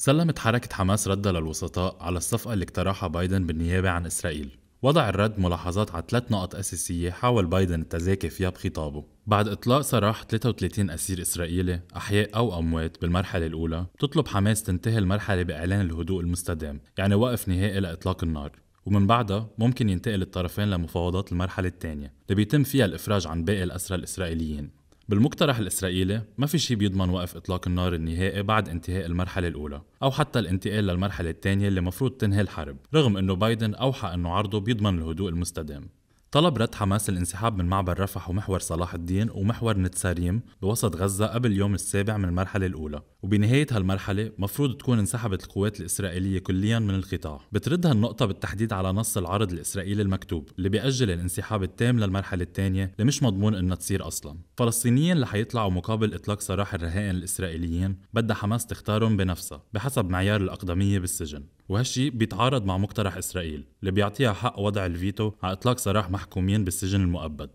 سلمت حركة حماس ردا للوسطاء على الصفقة اللي اقترحها بايدن بالنيابة عن إسرائيل وضع الرد ملاحظات على ثلاث نقط أساسية حاول بايدن التزاكي فيها بخطابه بعد إطلاق سراح 33 أسير إسرائيلي أحياء أو أموات بالمرحلة الأولى تطلب حماس تنتهي المرحلة بإعلان الهدوء المستدام يعني وقف نهائي لإطلاق النار ومن بعدها ممكن ينتقل الطرفين لمفاوضات المرحلة الثانية اللي بيتم فيها الإفراج عن باقي الأسرى الإسرائيليين بالمقترح الإسرائيلي ما في شيء بيضمن وقف إطلاق النار النهائي بعد انتهاء المرحلة الأولى أو حتى الانتقال للمرحلة الثانية اللي مفروض تنهي الحرب رغم أنه بايدن أوحى أنه عرضه بيضمن الهدوء المستدام طلب رد حماس الانسحاب من معبر رفح ومحور صلاح الدين ومحور نتساريم بوسط غزة قبل يوم السابع من المرحلة الأولى وبنهاية هالمرحلة مفروض تكون انسحبت القوات الإسرائيلية كليا من القطاع بترد هالنقطة بالتحديد على نص العرض الإسرائيلي المكتوب اللي بيأجل الانسحاب التام للمرحلة الثانية اللي مش مضمون إنها تصير أصلا فلسطينيا اللي حيطلعوا مقابل إطلاق سراح الرهائن الإسرائيليين بدها حماس تختارهم بنفسها بحسب معيار الأقدمية بالسجن وهالشي بيتعارض مع مقترح إسرائيل اللي بيعطيها حق وضع الفيتو على إطلاق سراح محكومين بالسجن المؤبد